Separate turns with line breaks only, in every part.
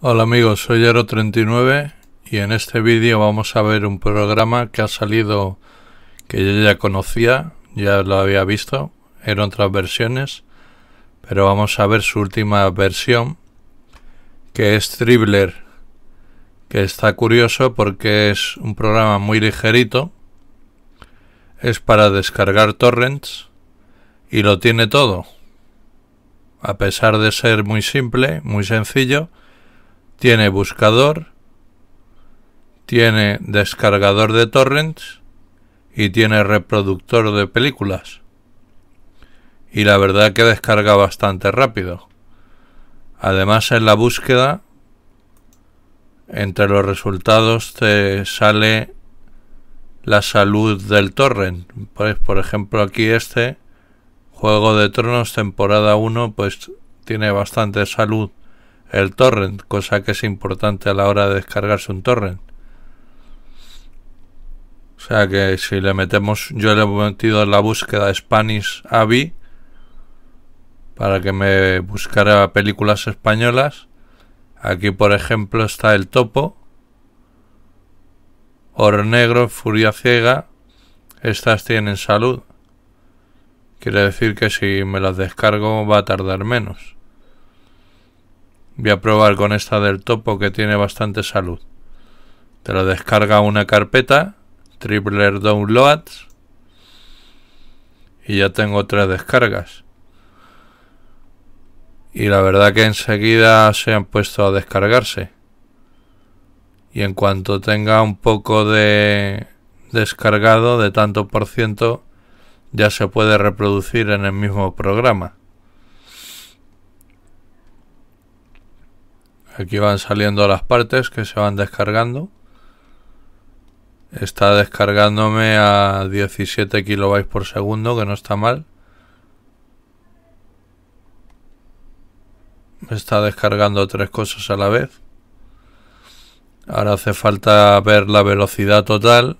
Hola amigos, soy Ero39 y en este vídeo vamos a ver un programa que ha salido que yo ya conocía, ya lo había visto en otras versiones, pero vamos a ver su última versión que es Tribler, que está curioso porque es un programa muy ligerito, es para descargar torrents y lo tiene todo. A pesar de ser muy simple, muy sencillo, tiene buscador, tiene descargador de torrents y tiene reproductor de películas. Y la verdad que descarga bastante rápido. Además en la búsqueda, entre los resultados te sale la salud del torrent. Pues, por ejemplo aquí este, Juego de Tronos temporada 1, pues tiene bastante salud el torrent, cosa que es importante a la hora de descargarse un torrent. O sea que si le metemos, yo le he metido en la búsqueda Spanish AVI... para que me buscara películas españolas. Aquí, por ejemplo, está El Topo, Oro Negro, Furia Ciega. Estas tienen salud. Quiere decir que si me las descargo va a tardar menos. Voy a probar con esta del topo que tiene bastante salud. Te lo descarga una carpeta, tripler downloads. Y ya tengo tres descargas. Y la verdad que enseguida se han puesto a descargarse. Y en cuanto tenga un poco de descargado de tanto por ciento, ya se puede reproducir en el mismo programa. Aquí van saliendo las partes que se van descargando. Está descargándome a 17 kilobytes por segundo, que no está mal. Me Está descargando tres cosas a la vez. Ahora hace falta ver la velocidad total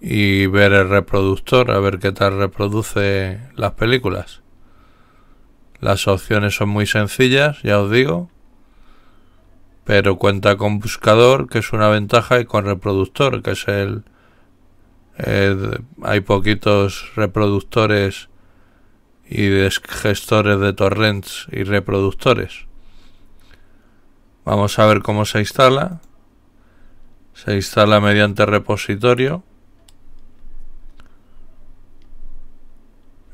y ver el reproductor, a ver qué tal reproduce las películas. Las opciones son muy sencillas, ya os digo, pero cuenta con buscador, que es una ventaja, y con reproductor, que es el... Eh, hay poquitos reproductores y gestores de torrents y reproductores. Vamos a ver cómo se instala. Se instala mediante repositorio.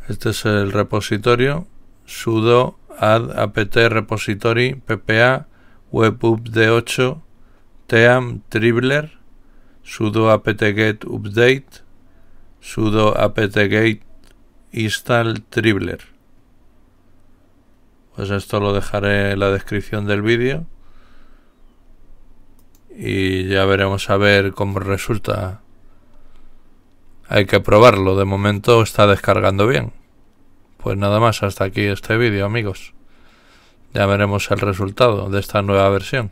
Este es el repositorio sudo add apt repository ppa de 8 team tribler sudo apt-get update sudo apt-get install tribler pues esto lo dejaré en la descripción del vídeo y ya veremos a ver cómo resulta hay que probarlo de momento está descargando bien pues nada más, hasta aquí este vídeo amigos. Ya veremos el resultado de esta nueva versión.